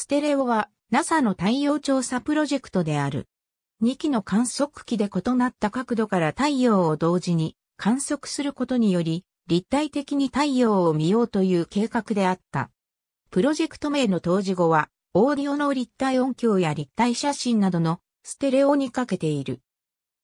ステレオは NASA の太陽調査プロジェクトである。2機の観測機で異なった角度から太陽を同時に観測することにより、立体的に太陽を見ようという計画であった。プロジェクト名の当時後は、オーディオの立体音響や立体写真などのステレオにかけている。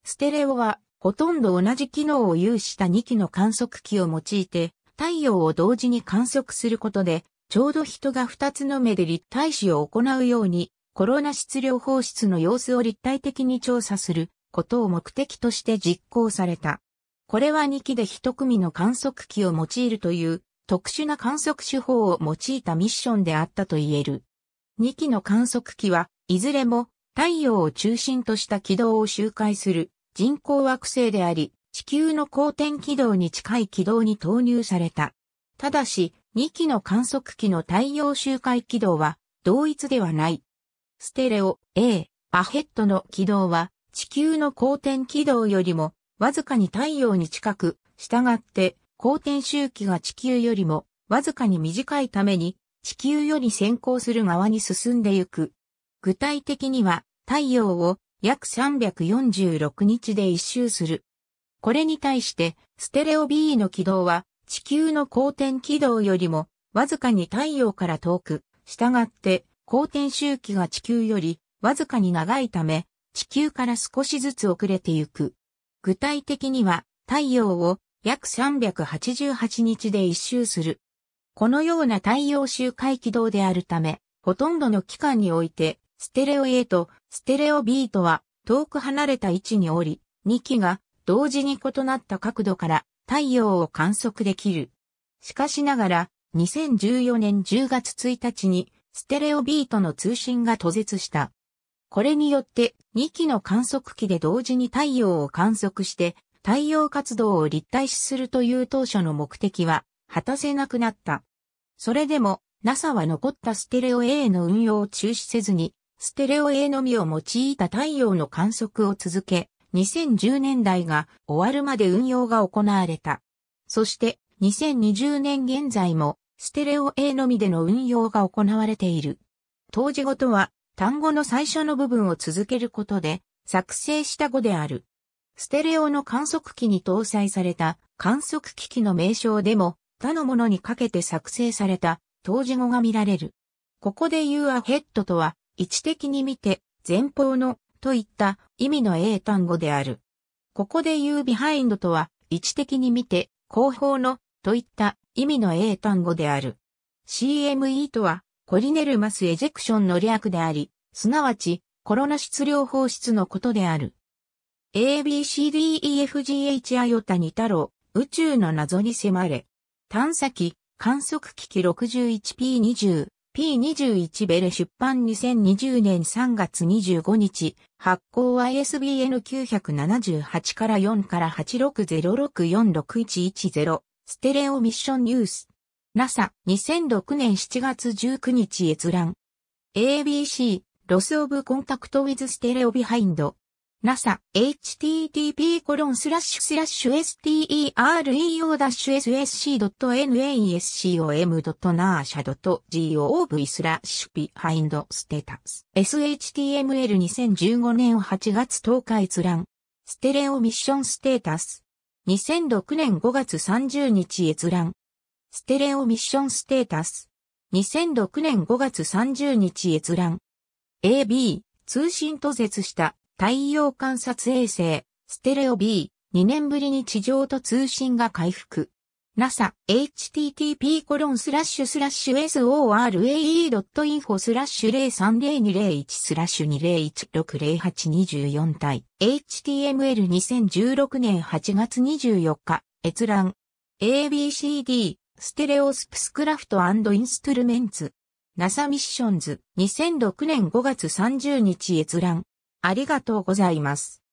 ステレオは、ほとんど同じ機能を有した2機の観測機を用いて、太陽を同時に観測することで、ちょうど人が二つの目で立体視を行うように、コロナ質量放出の様子を立体的に調査することを目的として実行された。これは2機で1組の観測機を用いるという特殊な観測手法を用いたミッションであったと言える。2機の観測機はいずれも太陽を中心とした軌道を周回する人工惑星であり、地球の公転軌道に近い軌道に投入された。ただし、2機の観測機の太陽周回軌道は同一ではない。ステレオ A、アヘッドの軌道は地球の公転軌道よりもわずかに太陽に近く、従って公転周期が地球よりもわずかに短いために地球より先行する側に進んでいく。具体的には太陽を約346日で一周する。これに対してステレオ B の軌道は地球の公転軌道よりもわずかに太陽から遠く、従って公転周期が地球よりわずかに長いため、地球から少しずつ遅れてゆく。具体的には太陽を約388日で一周する。このような太陽周回軌道であるため、ほとんどの期間において、ステレオ A とステレオ B とは遠く離れた位置におり、2機が同時に異なった角度から太陽を観測できる。しかしながら、2014年10月1日に、ステレオビートの通信が途絶した。これによって2機の観測機で同時に太陽を観測して太陽活動を立体視するという当初の目的は果たせなくなった。それでも NASA は残ったステレオ A の運用を中止せずにステレオ A のみを用いた太陽の観測を続け2010年代が終わるまで運用が行われた。そして2020年現在もステレオ A のみでの運用が行われている。当時語とは単語の最初の部分を続けることで作成した語である。ステレオの観測機に搭載された観測機器の名称でも他のものにかけて作成された当時語が見られる。ここで言うアヘッドとは位置的に見て前方のといった意味の英単語である。ここで言うビハインドとは、位置的に見て、後方の、といった意味の英単語である。CME とは、コリネルマスエジェクションの略であり、すなわち、コロナ質量放出のことである。ABCDEFGHI オタニ太郎、宇宙の謎に迫れ。探査機、観測機器 61P20、P21 ベレ出版2020年3月25日、発行は ISBN 978から4から8 6 0 6 4 6 1 1 0ステレオミッションニュース。NASA 2006年7月19日閲覧。ABC ロスオブコンタクトウィズステレオビハインド NASA、http://stereo-ssc.nasha.gov c o m スラッシュビハインドステータス SHTML2015 年8月10日閲覧ステレオミッションステータス2006年5月30日閲覧ステレオミッションステータス2006年5月30日閲覧 AB 通信途絶した太陽観察衛星、ステレオ B、2年ぶりに地上と通信が回復。NASA、http コロンスラッシュスラッシュ sorae.info スラッシュ030201スラッシュ20160824対 HTML2016 年8月24日閲覧 ABCD ステレオスプスクラフトインストゥルメンツ NASA ミッションズ2006年5月30日閲覧ありがとうございます。